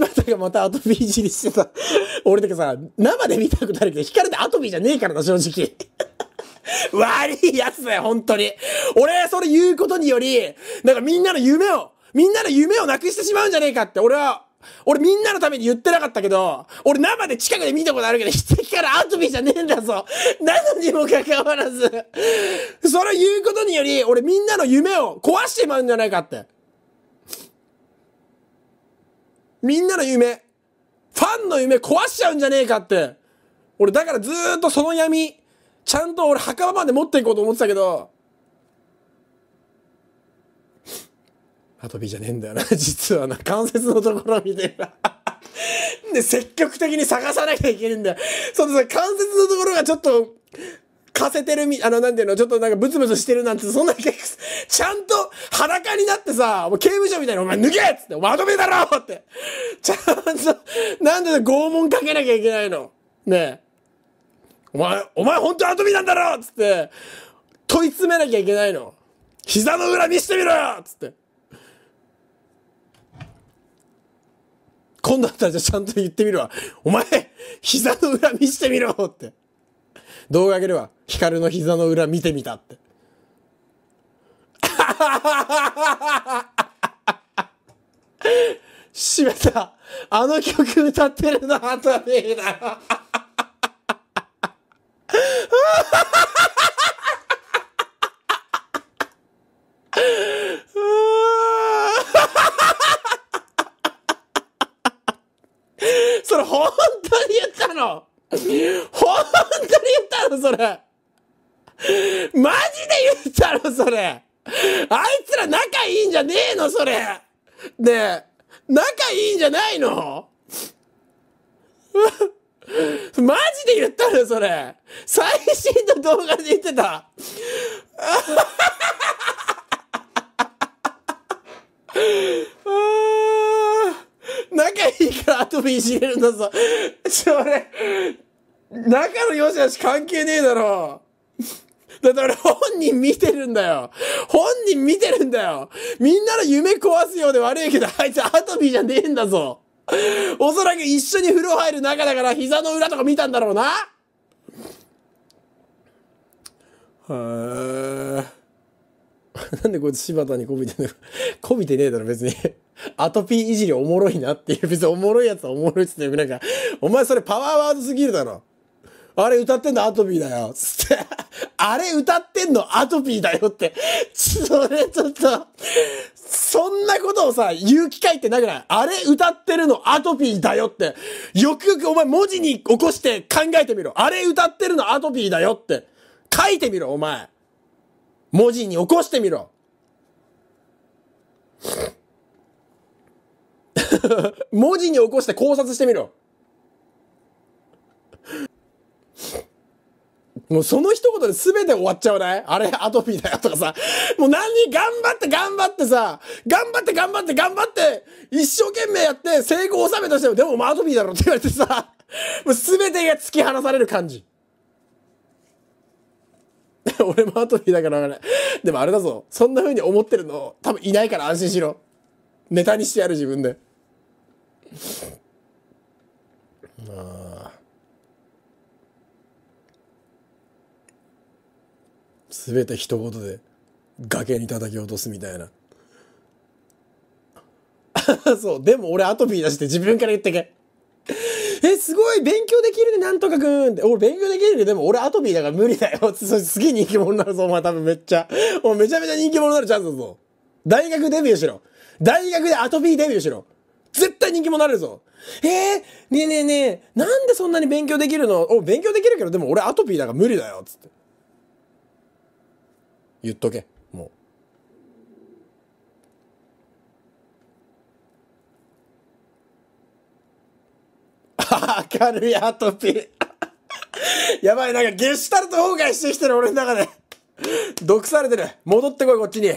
柴田がまたアトピーいしてた。俺だけさ、生で見たくなるけど、引かれてアトピーじゃねえからな、正直。悪いやつだよ、本当に。俺、それ言うことにより、なんかみんなの夢を、みんなの夢をなくしてしまうんじゃねえかって、俺は、俺みんなのために言ってなかったけど、俺生で近くで見たことあるけど、指摘からアトピーじゃねえんだぞ。なのにもかかわらず、それ言うことにより、俺みんなの夢を壊してしまうんじゃないかって。みんなの夢、ファンの夢壊しちゃうんじゃねえかって。俺だからずーっとその闇、ちゃんと俺墓場まで持っていこうと思ってたけど、アトピーじゃねえんだよな。実はな、関節のところみたいな。で、積極的に探さなきゃいけないんだよ。そのさ、関節のところがちょっと、かせてるみ、あの、なんていうの、ちょっとなんかブツブツしてるなんて、そんなちゃんと裸になってさ、もう刑務所みたいにお前脱げっつって、まとめだろって。ちゃんと、なんで拷問かけなきゃいけないのねえ。お前、お前本当アトミなんだろっつって、問い詰めなきゃいけないの。膝の裏見してみろよっつって。今度あったらじゃちゃんと言ってみるわ。お前、膝の裏見してみろって。動画あげるわ。ヒカルの膝の裏見てみたって。しめたあの曲歌ってるのはねえだそれ本当に言ったの本当に言ったのそれマジで言ったのそれあいつら仲いいんじゃねえのそれねえ仲いいんじゃないの マジで言ったのそれ最新の動画で言ってた 仲いいから後でいじれるんだぞ。それ、仲の良し悪し関係ねえだろ。だって俺本人見てるんだよ。本人見てるんだよ。みんなの夢壊すようで悪いけど、あいつアトピーじゃねえんだぞ。おそらく一緒に風呂入る中だから膝の裏とか見たんだろうな。へー。なんでこいつ柴田にこびてんだこびてねえだろ別に。アトピーいじりおもろいなっていう。別におもろいやつはおもろいっつってなんか、お前それパワーワードすぎるだろ。あれ歌ってんのアトピーだよ。つって、あれ歌ってんのアトピーだよって。それちょっと、そんなことをさ、言う機会ってなくないあれ歌ってるのアトピーだよって。よくよくお前文字に起こして考えてみろ。あれ歌ってるのアトピーだよって。書いてみろ、お前。文字に起こしてみろ。文字に起こして考察してみろ。もうその一言で全て終わっちゃわないあれ、アトピーだよとかさ。もう何頑張って頑張ってさ、頑張って頑張って頑張って、一生懸命やって成功を収めたしても、でもお前アトピーだろって言われてさ、もう全てが突き放される感じ。俺もアトピーだから分かない。でもあれだぞ。そんな風に思ってるの、多分いないから安心しろ。ネタにしてやる自分で。まあ。全て一言で崖に叩き落とすみたいな そうでも俺アトピー出して自分から言ってけえすごい勉強できるねなんとかくんって俺勉強できるねでも俺アトピーだから無理だよ すげえ人気者になるぞお前多分めっちゃおめちゃめちゃ人気者になるチャンスだぞ大学デビューしろ大学でアトピーデビューしろ絶対人気者になるぞえー、ねえねえねえなんでそんなに勉強できるのお勉強できるけどでも俺アトピーだから無理だよつって言っとけもう 明るいアトピー やばいなんかゲシュタルト崩壊してきてる俺の中で毒されてる戻ってこいこっちに